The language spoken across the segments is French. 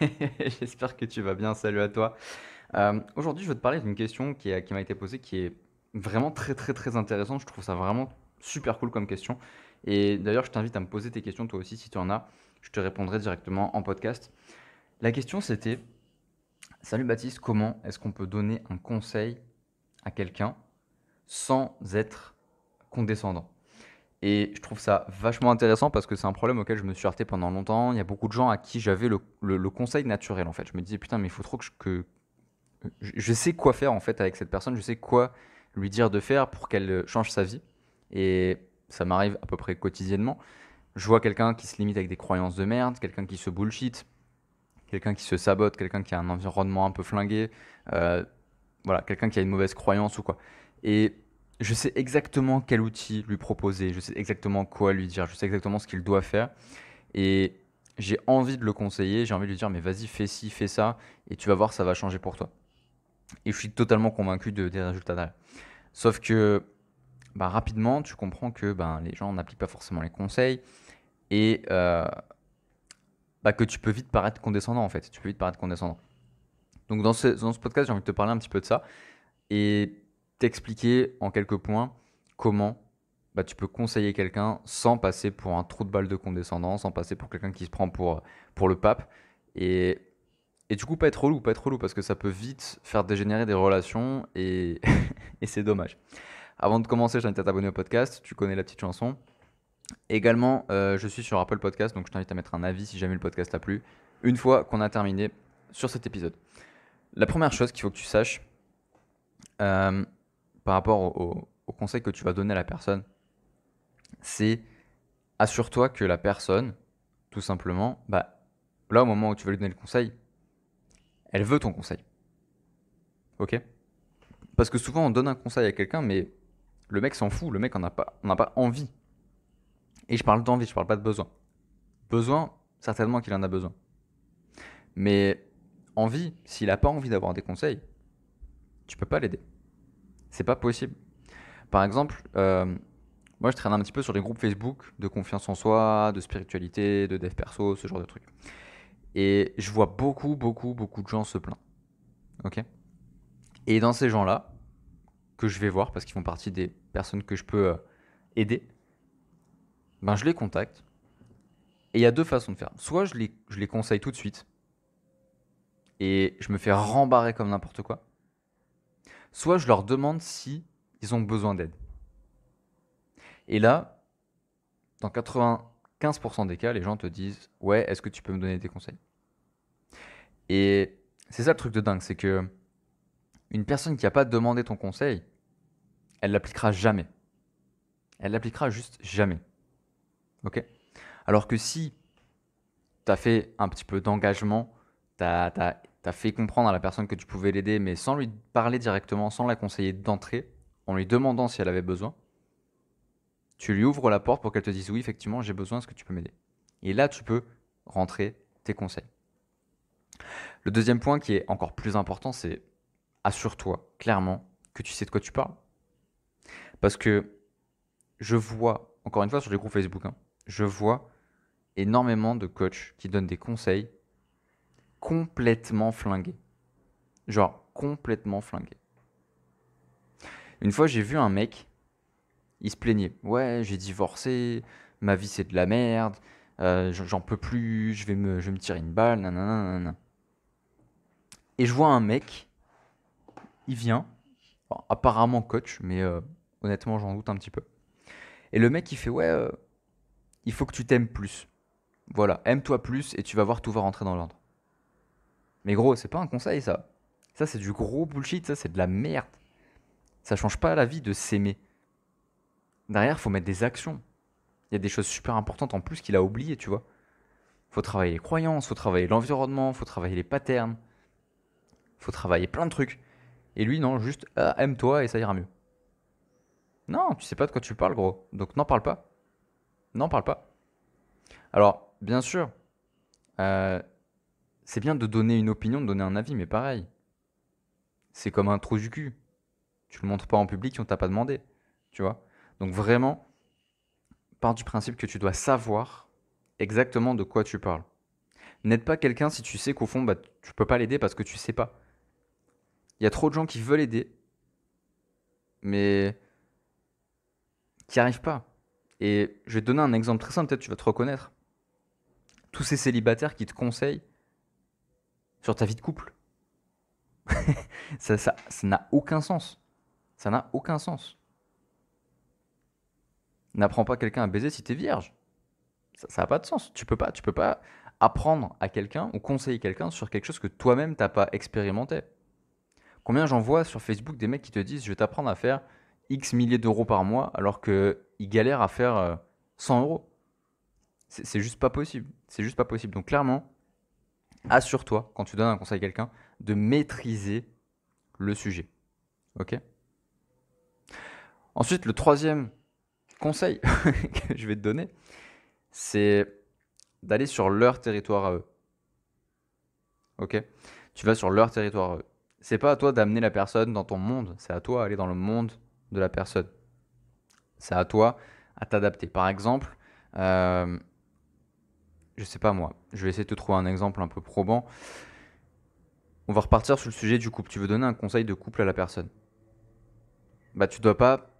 J'espère que tu vas bien. Salut à toi. Euh, aujourd'hui, je vais te parler d'une question qui, qui m'a été posée qui est vraiment très, très, très intéressante. Je trouve ça vraiment super cool comme question. Et d'ailleurs, je t'invite à me poser tes questions toi aussi si tu en as. Je te répondrai directement en podcast. La question c'était Salut Baptiste, comment est-ce qu'on peut donner un conseil à quelqu'un sans être condescendant et je trouve ça vachement intéressant parce que c'est un problème auquel je me suis heurté pendant longtemps. Il y a beaucoup de gens à qui j'avais le, le, conseil naturel en fait. Je me disais putain mais il faut trop que je, que je, sais quoi faire en fait avec cette personne, je sais quoi lui dire de faire pour qu'elle euh, change sa vie. Et ça m'arrive à peu près quotidiennement. Je vois quelqu'un qui se limite avec des croyances de merde, quelqu'un qui se bullshit, quelqu'un qui se sabote, quelqu'un qui a un environnement un peu flingué, euh, voilà, quelqu'un qui a une mauvaise croyance ou quoi. Et je sais exactement quel outil lui proposer, je sais exactement quoi lui dire, je sais exactement ce qu'il doit faire. Et j'ai envie de le conseiller, j'ai envie de lui dire, mais vas-y, fais ci, fais ça, et tu vas voir, ça va changer pour toi. Et je suis totalement convaincu de, des résultats derrière. Sauf que bah, rapidement, tu comprends que ben, les gens n'appliquent pas forcément les conseils et euh, bah, que tu peux vite paraître condescendant en fait. Tu peux vite paraître condescendant. Donc dans ce, dans ce podcast, j'ai envie de te parler un petit peu de ça. Et expliquer en quelques points comment bah, tu peux conseiller quelqu'un sans passer pour un trou de balle de condescendance, sans passer pour quelqu'un qui se prend pour, euh, pour le pape. Et, et du coup, pas être relou, pas être relou, parce que ça peut vite faire dégénérer des relations et, et c'est dommage. Avant de commencer, je t'invite à t'abonner au podcast, tu connais la petite chanson. Également, euh, je suis sur Apple Podcast, donc je t'invite à mettre un avis si jamais le podcast t'a plu, une fois qu'on a terminé sur cet épisode. La première chose qu'il faut que tu saches, euh, par rapport au, conseil que tu vas donner à la personne, c'est assure-toi que la personne, tout simplement, bah, là au moment où tu vas lui donner le conseil, elle veut ton conseil. Ok Parce que souvent on donne un conseil à quelqu'un, mais le mec s'en fout, le mec n'a pas, a pas envie. Et je parle d'envie, je parle pas de besoin. Besoin, certainement qu'il en a besoin. Mais envie, s'il n'a pas envie d'avoir des conseils, tu peux pas l'aider. C'est pas possible. Par exemple, euh, moi je traîne un petit peu sur les groupes Facebook de confiance en soi, de spiritualité, de dev perso, ce genre de trucs. Et je vois beaucoup, beaucoup, beaucoup de gens se plaindre. Ok Et dans ces gens-là, que je vais voir parce qu'ils font partie des personnes que je peux euh, aider, ben je les contacte. Et il y a deux façons de faire. Soit je les, je les conseille tout de suite et je me fais rembarrer comme n'importe quoi soit je leur demande si ils ont besoin d'aide. Et là, dans 95% des cas, les gens te disent Ouais, est-ce que tu peux me donner des conseils Et c'est ça le truc de dingue, c'est que une personne qui n'a pas demandé ton conseil, elle l'appliquera jamais. Elle l'appliquera juste jamais. Ok Alors que si tu as fait un petit peu d'engagement, tu tu as fait comprendre à la personne que tu pouvais l'aider, mais sans lui parler directement, sans la conseiller d'entrer, en lui demandant si elle avait besoin, tu lui ouvres la porte pour qu'elle te dise oui, effectivement, j'ai besoin, est-ce que tu peux m'aider Et là, tu peux rentrer tes conseils. Le deuxième point qui est encore plus important, c'est assure-toi clairement que tu sais de quoi tu parles. Parce que je vois, encore une fois sur les groupes Facebook, hein, je vois énormément de coachs qui donnent des conseils complètement flingué. Genre complètement flingué. Une fois, j'ai vu un mec, il se plaignait. Ouais, j'ai divorcé, ma vie c'est de la merde, euh, j'en peux plus, je vais, me, je me tirer une balle, nanana, Et je vois un mec, il vient, apparemment coach, mais euh, honnêtement j'en doute un petit peu. Et le mec il fait ouais, euh, il faut que tu t'aimes plus. Voilà, aime-toi plus et tu vas voir tout va rentrer dans l'ordre. Mais gros, c'est pas un conseil ça. Ça, c'est du gros bullshit, ça, c'est de la merde. Ça change pas la vie de s'aimer. Derrière, faut mettre des actions. Il y a des choses super importantes en plus qu'il a oubliées, tu vois. Faut travailler les croyances, faut travailler l'environnement, faut travailler les patterns. Faut travailler plein de trucs. Et lui, non, juste ah, aime-toi et ça ira mieux. Non, tu sais pas de quoi tu parles, gros. Donc n'en parle pas. N'en parle pas. Alors, bien sûr, euh, c'est bien de donner une opinion, de donner un avis, mais pareil. C'est comme un trou du cul. Tu le montres pas en public si on t'a pas demandé. Tu vois Donc vraiment, pars du principe que tu dois savoir exactement de quoi tu parles. N'aide pas quelqu'un si tu sais qu'au fond, bah, tu peux pas l'aider parce que tu sais pas. Il y a trop de gens qui veulent aider, mais qui arrivent pas. Et je vais te donner un exemple très simple, peut-être tu vas te reconnaître. Tous ces célibataires qui te conseillent sur ta vie de couple. ça n'a aucun sens. Ça n'a aucun sens. N'apprends pas quelqu'un à baiser si tu es vierge. Ça n'a pas de sens. Tu peux pas, tu peux pas apprendre à quelqu'un ou conseiller quelqu'un sur quelque chose que toi-même t'as pas expérimenté. Combien j'en vois sur Facebook des mecs qui te disent je vais t'apprendre à faire X milliers d'euros par mois alors qu'ils galèrent à faire 100 euh, euros. C'est juste pas possible. C'est juste pas possible. Donc clairement, assure-toi, quand tu donnes un conseil à quelqu'un, de maîtriser le sujet. Ok Ensuite, le troisième conseil que je vais te donner, c'est d'aller sur leur territoire à eux. Ok Tu vas sur leur territoire à eux. C'est pas à toi d'amener la personne dans ton monde, c'est à toi d'aller dans le monde de la personne. C'est à toi à t'adapter. Par exemple, euh, je sais pas moi, je vais essayer de te trouver un exemple un peu probant. On va repartir sur le sujet du couple. Tu veux donner un conseil de couple à la personne. Bah, tu dois pas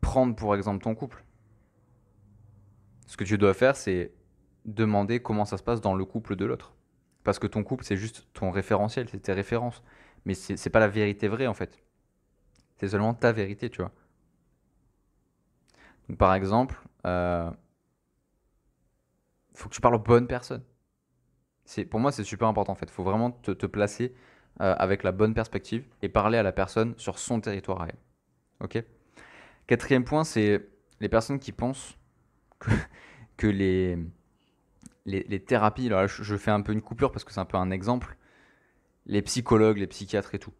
prendre pour exemple ton couple. Ce que tu dois faire, c'est demander comment ça se passe dans le couple de l'autre. Parce que ton couple, c'est juste ton référentiel, c'est tes références. Mais c'est pas la vérité vraie, en fait. C'est seulement ta vérité, tu vois. par exemple, euh, faut que tu parles aux bonnes personnes. Pour moi, c'est super important en fait. Il faut vraiment te, placer euh, avec la bonne perspective et parler à la personne sur son territoire Ok Quatrième point, c'est les personnes qui pensent que, les, les, thérapies. là, je, fais un peu une coupure parce que c'est un peu un exemple. Les psychologues, les psychiatres et tout.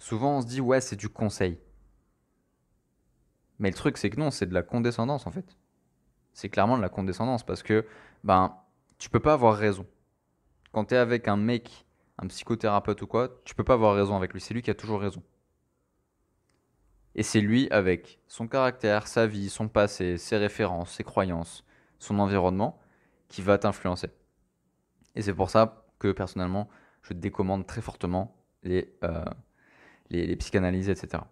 Souvent, on se dit, ouais, c'est du conseil. Mais le truc, c'est que non, c'est de la condescendance en fait c'est clairement de la condescendance parce que ben, tu peux pas avoir raison. Quand tu es avec un mec, un psychothérapeute ou quoi, tu peux pas avoir raison avec lui. C'est lui qui a toujours raison. Et c'est lui avec son caractère, sa vie, son passé, ses références, ses croyances, son environnement qui va t'influencer. Et c'est pour ça que personnellement, je décommande très fortement les, euh, les, les, psychanalyses, etc.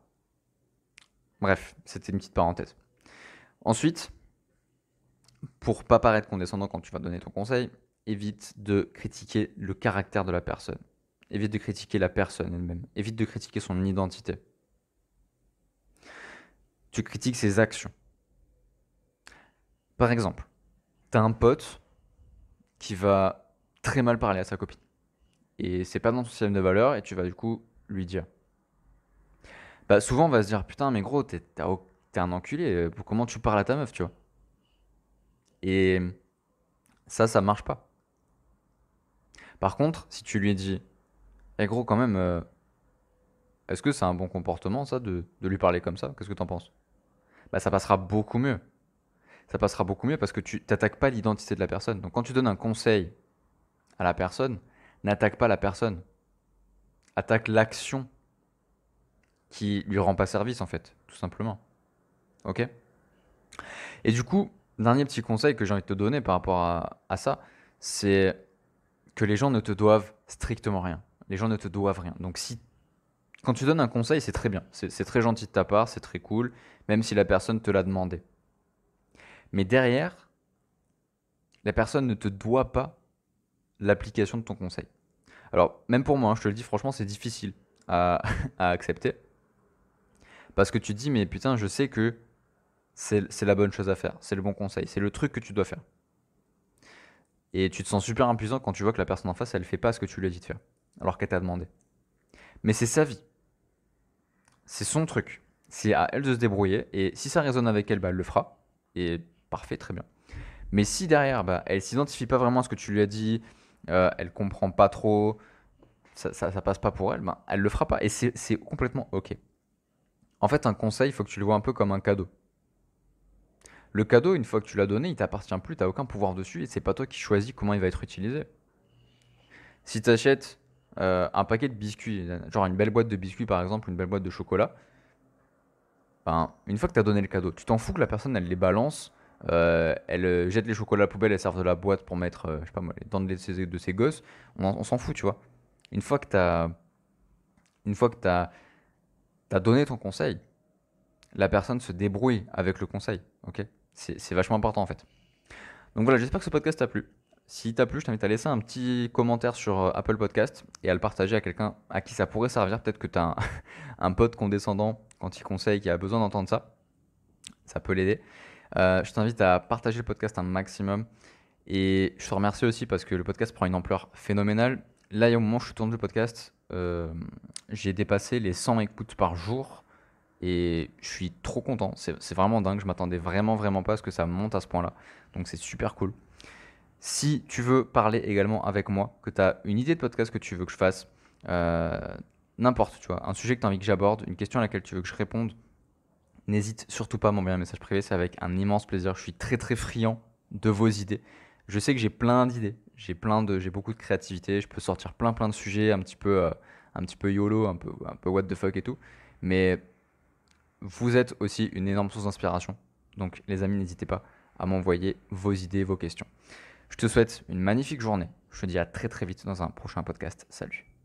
Bref, c'était une petite parenthèse. Ensuite, pour pas paraître condescendant quand tu vas donner ton conseil, évite de critiquer le caractère de la personne. Évite de critiquer la personne elle-même. Évite de critiquer son identité. Tu critiques ses actions. Par exemple, tu as un pote qui va très mal parler à sa copine. Et c'est pas dans son système de valeur et tu vas du coup lui dire. Bah souvent on va se dire, putain mais gros, t'es un enculé, euh, comment tu parles à ta meuf, tu vois et ça, ça marche pas. Par contre, si tu lui dis, eh gros, quand même, euh, est-ce que c'est un bon comportement, ça, de, lui parler comme ça Qu'est-ce que tu en penses Bah, ça passera beaucoup mieux. Ça passera beaucoup mieux parce que tu t'attaques pas l'identité de la personne. Donc, quand tu donnes un conseil à la personne, n'attaque pas la personne. Attaque l'action qui lui rend pas service, en fait, tout simplement. Ok Et du coup, dernier petit conseil que j'ai envie de te donner par rapport à, ça, c'est que les gens ne te doivent strictement rien. Les gens ne te doivent rien. Donc si quand tu donnes un conseil, c'est très bien, c'est très gentil de ta part, c'est très cool, même si la personne te l'a demandé. Mais derrière, la personne ne te doit pas l'application de ton conseil. Alors, même pour moi, hein, je te le dis franchement, c'est difficile à, à accepter. Parce que tu dis, mais putain, je sais que c'est la bonne chose à faire, c'est le bon conseil, c'est le truc que tu dois faire. Et tu te sens super impuissant quand tu vois que la personne en face, elle fait pas ce que tu lui as dit de faire, alors qu'elle t'a demandé. Mais c'est sa vie. C'est son truc. C'est à elle de se débrouiller. Et si ça résonne avec elle, bah, elle le fera. Et parfait, très bien. Mais si derrière, bah, elle s'identifie pas vraiment à ce que tu lui as dit, euh, elle comprend pas trop, ça, ça, passe pas pour elle, bah, elle le fera pas. Et c'est complètement OK. En fait, un conseil, il faut que tu le vois un peu comme un cadeau. Le cadeau, une fois que tu l'as donné, il t'appartient plus, tu n'as aucun pouvoir dessus et c'est pas toi qui choisis comment il va être utilisé. Si tu achètes euh, un paquet de biscuits, genre une belle boîte de biscuits par exemple, une belle boîte de chocolat, ben, une fois que tu as donné le cadeau, tu t'en fous que la personne elle les balance, euh, elle euh, jette les chocolats à la poubelle, elle sert de la boîte pour mettre dans je sais pas moi, les dents de ses, gosses, on, s'en fout, tu vois. Une fois que tu as, une fois que as donné ton conseil, la personne se débrouille avec le conseil, ok c'est vachement important en fait. Donc voilà, j'espère que ce podcast t'a plu. Si t'as plu, je t'invite à laisser un petit commentaire sur euh, Apple Podcast et à le partager à quelqu'un à qui ça pourrait servir. Peut-être que t'as un, pote condescendant quand il conseille qui a besoin d'entendre ça. Ça peut l'aider. Euh, je t'invite à partager le podcast un maximum. Et je te remercie aussi parce que le podcast prend une ampleur phénoménale. Là, au moment où je tourne le podcast, euh, j'ai dépassé les 100 écoutes par jour. Et je suis trop content. C'est vraiment dingue. Je m'attendais vraiment, vraiment pas à ce que ça monte à ce point-là. Donc c'est super cool. Si tu veux parler également avec moi, que tu as une idée de podcast que tu veux que je fasse, euh, n'importe, tu vois, un sujet que tu as envie que j'aborde, une question à laquelle tu veux que je réponde, n'hésite surtout pas à m'envoyer un message privé. C'est avec un immense plaisir. Je suis très, très friand de vos idées. Je sais que j'ai plein d'idées. J'ai plein de, j'ai beaucoup de créativité. Je peux sortir plein, plein de sujets, un petit peu, euh, un petit peu yolo, un peu, un peu what the fuck et tout. Mais vous êtes aussi une énorme source d'inspiration. Donc les amis, n'hésitez pas à m'envoyer vos idées, vos questions. Je te souhaite une magnifique journée. Je te dis à très très vite dans un prochain podcast. Salut.